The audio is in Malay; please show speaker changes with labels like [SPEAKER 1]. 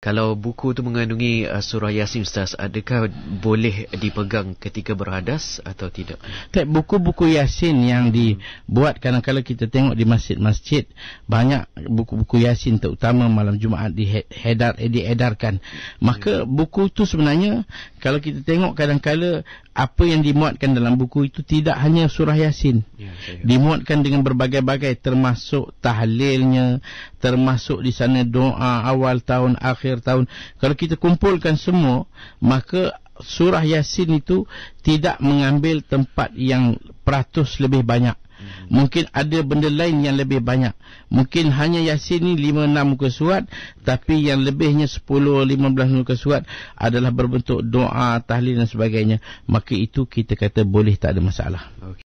[SPEAKER 1] Kalau buku itu mengandungi uh, surah Yasin Ustaz, adakah boleh dipegang ketika
[SPEAKER 2] berhadas atau tidak? Tak, buku-buku Yasin yang hmm. dibuat kadang-kadang kita tengok di masjid-masjid, banyak buku-buku Yasin terutama malam Jumaat diedar diedarkan. Maka hmm. buku itu sebenarnya, kalau kita tengok kadang-kadang apa yang dimuatkan dalam buku itu tidak hanya surah Yasin dimuatkan dengan berbagai-bagai termasuk tahlilnya termasuk di sana doa awal tahun akhir tahun kalau kita kumpulkan semua maka surah yasin itu tidak mengambil tempat yang peratus lebih banyak hmm. Mungkin ada benda lain yang lebih banyak. Mungkin hanya Yasin ni 5 6 muka surat tapi yang lebihnya 10 15 muka surat adalah berbentuk doa, tahlil dan sebagainya. Maka
[SPEAKER 3] itu kita kata boleh tak ada masalah.
[SPEAKER 4] Okay.